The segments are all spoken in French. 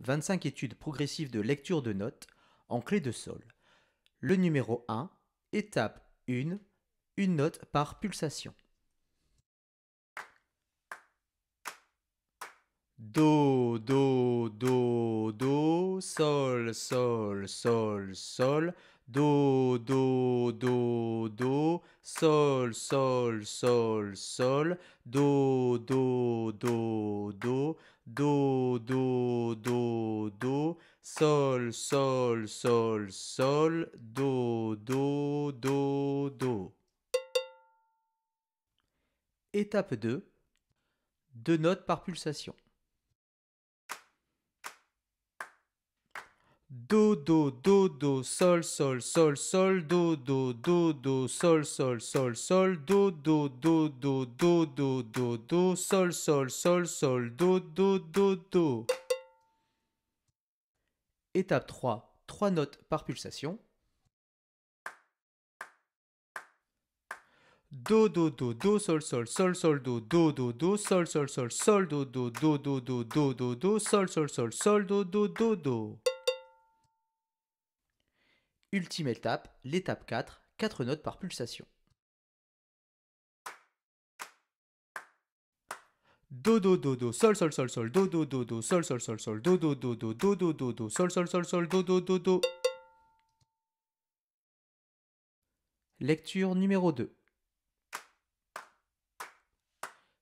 25 études progressives de lecture de notes en clé de sol. Le numéro 1, étape 1, une note par pulsation. Do, do, do, do, sol, sol, sol, sol, do, do, do, do, sol, sol, sol, sol, do, do, do, do, Do, Do, Do, Do, Sol, Sol, Sol, Sol, Do, Do, Do, Do. Étape 2. Deux notes par pulsation. Do, do, do, do, sol, sol, sol, sol, do, do, do, do, sol, sol, sol, sol, do, do, do, do, do, do, do, do, sol, sol, sol, sol, do, do, do, do. Étape 3. 3 notes par pulsation. do do do do sol sol sol sol do do do do sol sol sol sol do do do do do do do do sol sol sol sol do do do do Ultime étape, l'étape 4, 4 notes par pulsation. do do do do sol sol sol sol do do do do sol sol sol sol do do do do do do do do sol sol sol sol do do do do Lecture numéro 2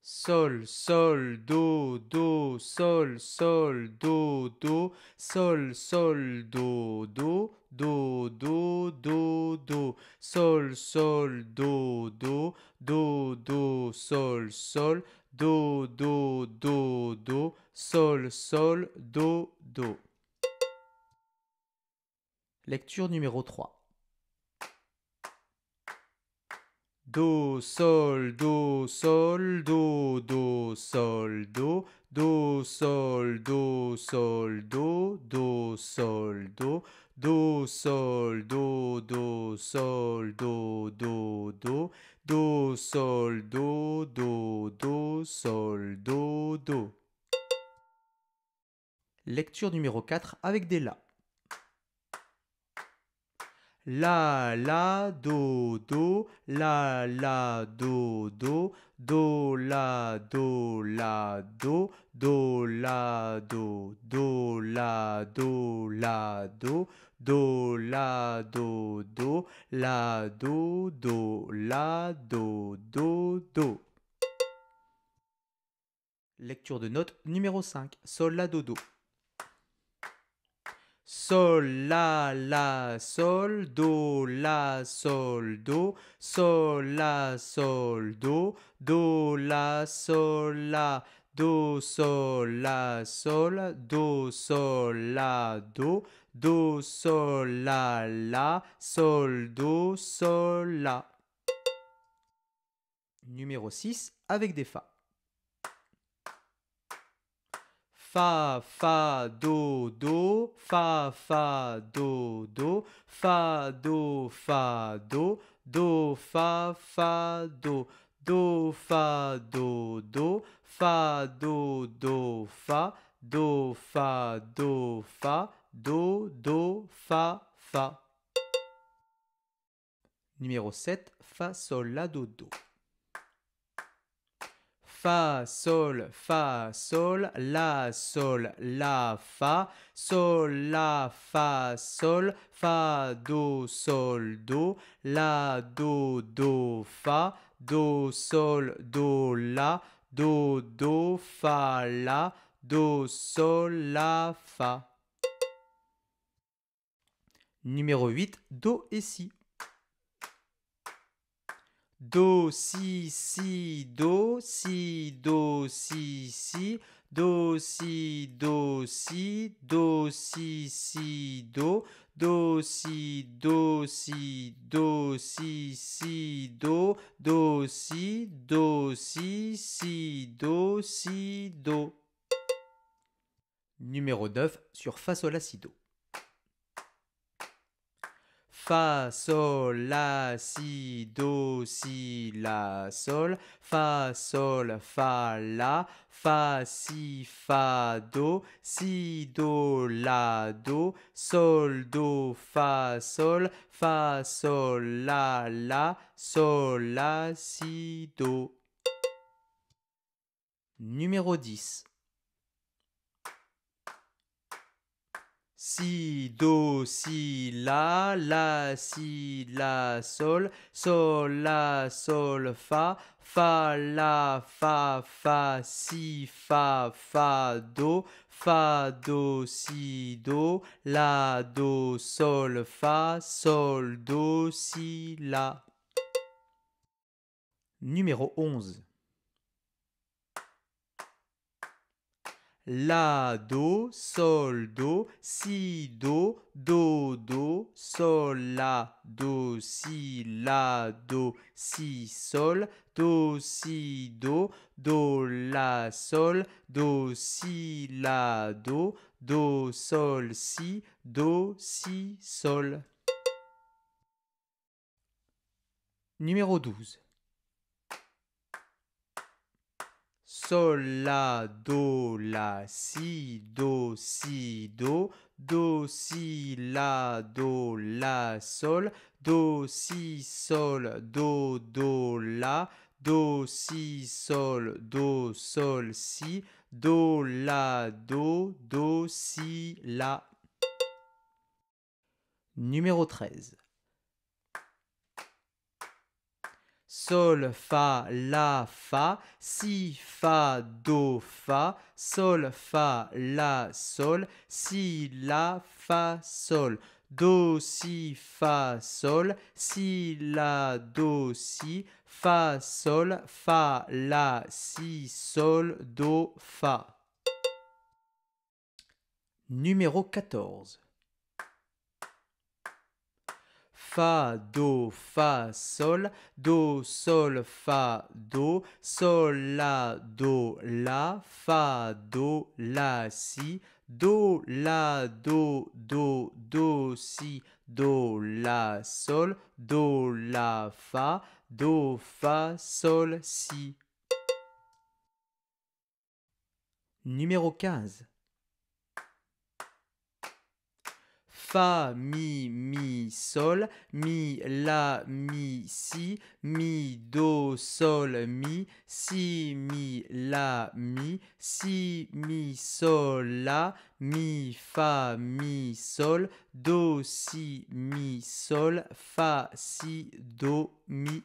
Sol sol do do sol sol do do sol sol do do Do, do, do, do. Sol, sol, do, do. Do, do, sol, sol. Do, do, do, do. Sol, sol, do, do. Lecture numéro 3. Do, sol, do, sol, do, do, sol, do, do, sol, do, sol, do, do, sol, do, Do, sol, do, do, sol, do, do, do. Do, sol, do, do, do, sol, do, do. Lecture numéro 4 avec des la. La, la, do, do, la, la, do, do, do, la, do, la, do, do, la, do, do, la, do, la, do, Do, La, Do, Do, La, Do, Do, La, Do, Do, Do. Lecture de note numéro 5. Sol, La, Do, Do. Sol, La, La, Sol, Do, La, Sol, Do, Sol, La, Sol, Do, Do, La, Sol, La, Do, Sol, La, Sol, Do, Sol, La, Do, Do, Sol, La, La, Sol, Do, Sol, La. Numéro 6 avec des Fa. Fa, Fa, Do, Do, Fa, Fa, Do, Do, Fa, Do, Fa, Do, Do, Fa, Fa, Do, Do, Fa, Do, Do, Fa, Do, Do, Fa, Do, Fa, Do, Fa, Do, Do, Fa, Fa. Numéro 7, Fa, Sol, La, Do, Do. Fa, Sol, Fa, Sol, La, Sol, La, Fa, Sol, La, Fa, Sol, Fa, Do, Sol, Do, La, Do, Do, Fa, Do, Sol, Do, La, Do, Do, Fa, La, Do, Sol, La, Fa. Numéro 8, Do et Si. Do, si, si, do, si, do, si, si, do, si, do, si, do, si, si, do, do, si, do, si, do, si, si, do, do, si, do, si, si, do, si, do. Numéro 9 sur face Sol, Si, Do. Fa, Sol, La, Si, Do, Si, La, Sol. Fa, Sol, Fa, La. Fa, Si, Fa, Do. Si, Do, La, Do. Sol, Do, Fa, Sol. Fa, Sol, La, La. Sol, La, Si, Do. Numéro 10. Si, Do, Si, La, La, Si, La, Sol, Sol, La, Sol, Fa, Fa, La, Fa, Fa, Si, Fa, Fa, Do, Fa, Do, Si, Do, La, Do, Sol, Fa, Sol, Do, Si, La. Numéro 11. La, Do, Sol, Do, Si, Do, Do, Do, Sol, La, Do, Si, La, Do, Si, Sol, Do, Si, Do, Do, La, Sol, Do, Si, La, Do, Do, Sol, Si, Do, Si, Sol. Numéro 12. Sol, La, Do, La, Si, Do, Si, Do, Do, Si, La, Do, La, Sol, Do, Si, Sol, Do, Do, La, Do, Si, Sol, Do, Sol, Si, Do, La, Do, Do, Si, La. Numéro treize. Sol, Fa, La, Fa, Si, Fa, Do, Fa, Sol, Fa, La, Sol, Si, La, Fa, Sol. Do, Si, Fa, Sol, Si, La, Do, Si, Fa, Sol, Fa, La, Si, Sol, Do, Fa. Numéro 14. Fa, Do, Fa, Sol, Do, Sol, Fa, Do, Sol, La, Do, La, Fa, Do, La, Si, Do, La, Do, Do, Do, Si, Do, La, Sol, Do, La, Fa, Do, Fa, Sol, Si. Numéro 15. Fa, Mi, Mi, Sol, Mi, La, Mi, Si, Mi, Do, Sol, Mi, Si, Mi, La, Mi, Si, Mi, Sol, La, Mi, Fa, Mi, Sol, Do, Si, Mi, Sol, Fa, Si, Do, Mi.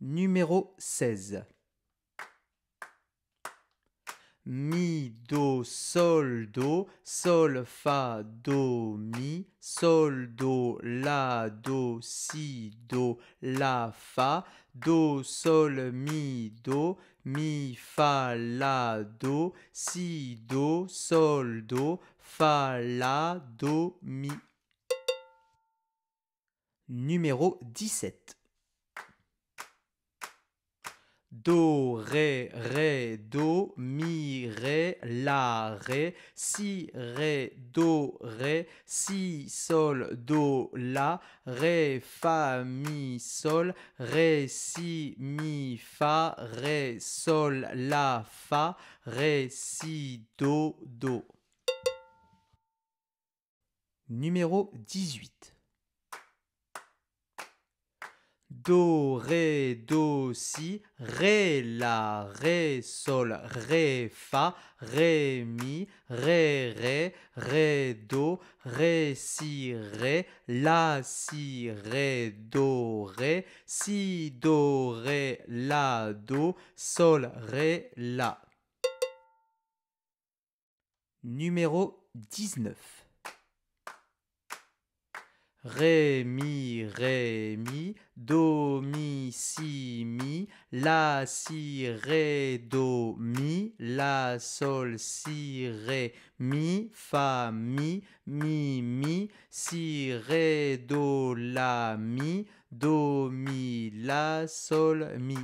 Numéro 16. Mi, Do, Sol, Do, Sol, Fa, Do, Mi, Sol, Do, La, Do, Si, Do, La, Fa, Do, Sol, Mi, Do, Mi, Fa, La, Do, Si, Do, Sol, Do, Fa, La, Do, Mi. Numéro 17. Do, Ré, Ré, Do, Mi, Ré, La, Ré, Si, Ré, Do, Ré, Si, Sol, Do, La, Ré, Fa, Mi, Sol, Ré, Si, Mi, Fa, Ré, Sol, La, Fa, Ré, Si, Do, Do. Numéro 18. Do, Ré, Do, Si, Ré, La, Ré, Sol, Ré, Fa, Ré, Mi, Ré, Ré, Ré, Do, Ré, Si, Ré, La, Si, Ré, Do, Ré, Si, Do, Ré, La, Do, Sol, Ré, La. Numéro 19. Ré, Mi, Ré, Mi, do, mi, si, mi, la, si, ré, do, mi, la, sol, si, ré, mi, fa, mi, mi, mi, si, ré, do, la, mi, do, mi, la, sol, mi.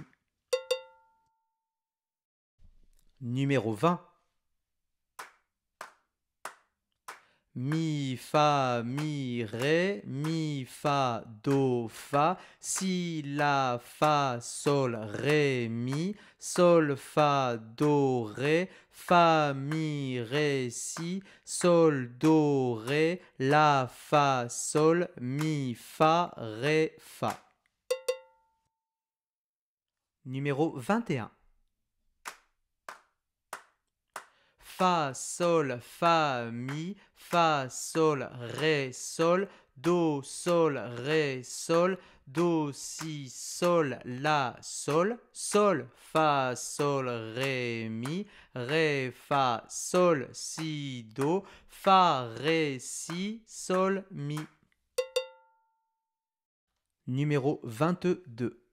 Numéro 20. Mi, Fa, Mi, Ré, Mi, Fa, Do, Fa, Si, La, Fa, Sol, Ré, Mi, Sol, Fa, Do, Ré, Fa, Mi, Ré, Si, Sol, Do, Ré, La, Fa, Sol, Mi, Fa, Ré, Fa. Numéro 21. Fa, Sol, Fa, Mi, Fa, Sol, Ré, Sol, Do, Sol, Ré, Sol, Do, Si, Sol, La, Sol, Sol, Fa, Sol, Ré, Mi, Ré, Fa, Sol, Si, Do, Fa, Ré, Si, Sol, Mi. Numéro 22.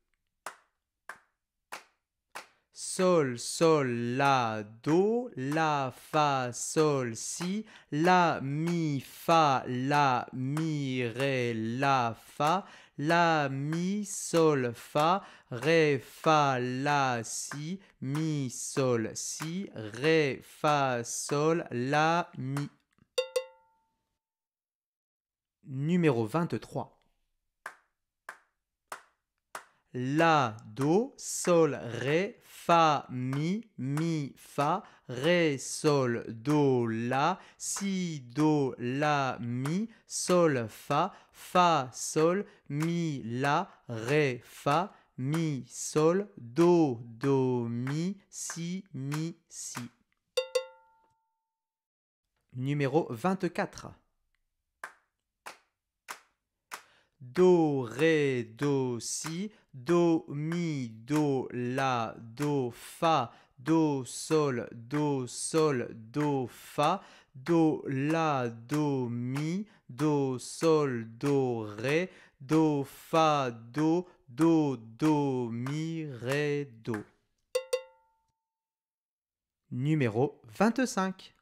Sol, Sol, La, Do, La, Fa, Sol, Si, La, Mi, Fa, La, Mi, Ré, La, Fa, La, Mi, Sol, Fa, Ré, Fa, La, Si, Mi, Sol, Si, Ré, Fa, Sol, La, Mi. Numéro 23 La, Do, Sol, Ré, Fa, Mi, Mi, Fa, Ré, Sol, Do, La, Si, Do, La, Mi, Sol, Fa, Fa, Sol, Mi, La, Ré, Fa, Mi, Sol, Do, Do, Mi, Si, Mi, Si. Numéro 24. Do, Ré, Do, Si, Do, Mi, Do, La, Do, Fa, Do, Sol, Do, Sol, Do, Fa, Do, La, Do, Mi, Do, Sol, Do, Ré, Do, Fa, Do, Do, Do, Mi, Ré, Do. Numéro 25.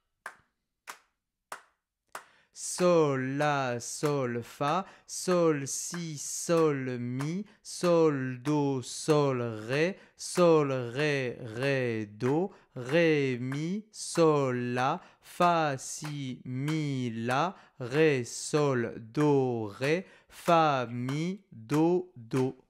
Sol, La, Sol, Fa, Sol, Si, Sol, Mi, Sol, Do, Sol, Ré, Sol, Ré, Ré, Do, Ré, Mi, Sol, La, Fa, Si, Mi, La, Ré, Sol, Do, Ré, Fa, Mi, Do, Do.